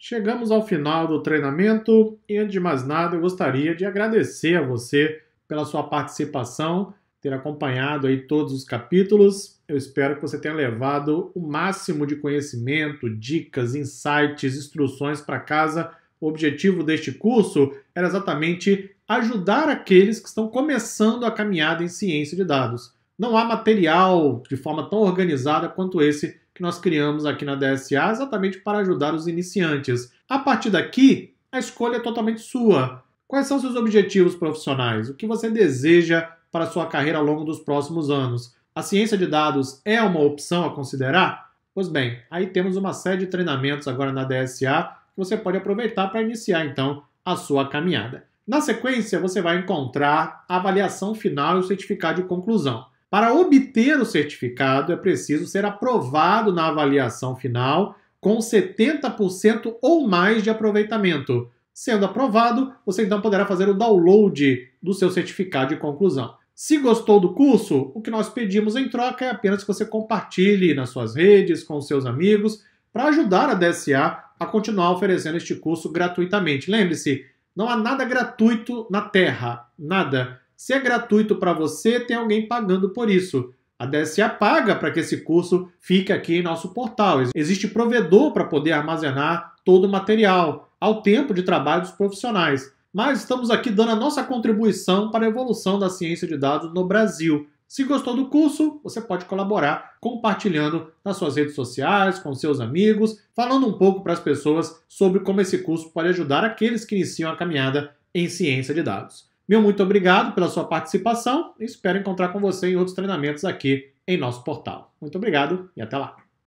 Chegamos ao final do treinamento e, antes de mais nada, eu gostaria de agradecer a você pela sua participação, ter acompanhado aí todos os capítulos. Eu espero que você tenha levado o máximo de conhecimento, dicas, insights, instruções para casa. O objetivo deste curso era exatamente ajudar aqueles que estão começando a caminhada em ciência de dados não há material de forma tão organizada quanto esse que nós criamos aqui na DSA, exatamente para ajudar os iniciantes. A partir daqui, a escolha é totalmente sua. Quais são seus objetivos profissionais? O que você deseja para sua carreira ao longo dos próximos anos? A ciência de dados é uma opção a considerar? Pois bem, aí temos uma série de treinamentos agora na DSA que você pode aproveitar para iniciar então a sua caminhada. Na sequência, você vai encontrar a avaliação final e o certificado de conclusão. Para obter o certificado, é preciso ser aprovado na avaliação final com 70% ou mais de aproveitamento. Sendo aprovado, você então poderá fazer o download do seu certificado de conclusão. Se gostou do curso, o que nós pedimos em troca é apenas que você compartilhe nas suas redes, com seus amigos, para ajudar a DSA a continuar oferecendo este curso gratuitamente. Lembre-se, não há nada gratuito na Terra, nada. Se é gratuito para você, tem alguém pagando por isso. A DSA paga para que esse curso fique aqui em nosso portal. Existe provedor para poder armazenar todo o material, ao tempo de trabalho dos profissionais. Mas estamos aqui dando a nossa contribuição para a evolução da ciência de dados no Brasil. Se gostou do curso, você pode colaborar compartilhando nas suas redes sociais, com seus amigos, falando um pouco para as pessoas sobre como esse curso pode ajudar aqueles que iniciam a caminhada em ciência de dados. Meu muito obrigado pela sua participação e espero encontrar com você em outros treinamentos aqui em nosso portal. Muito obrigado e até lá!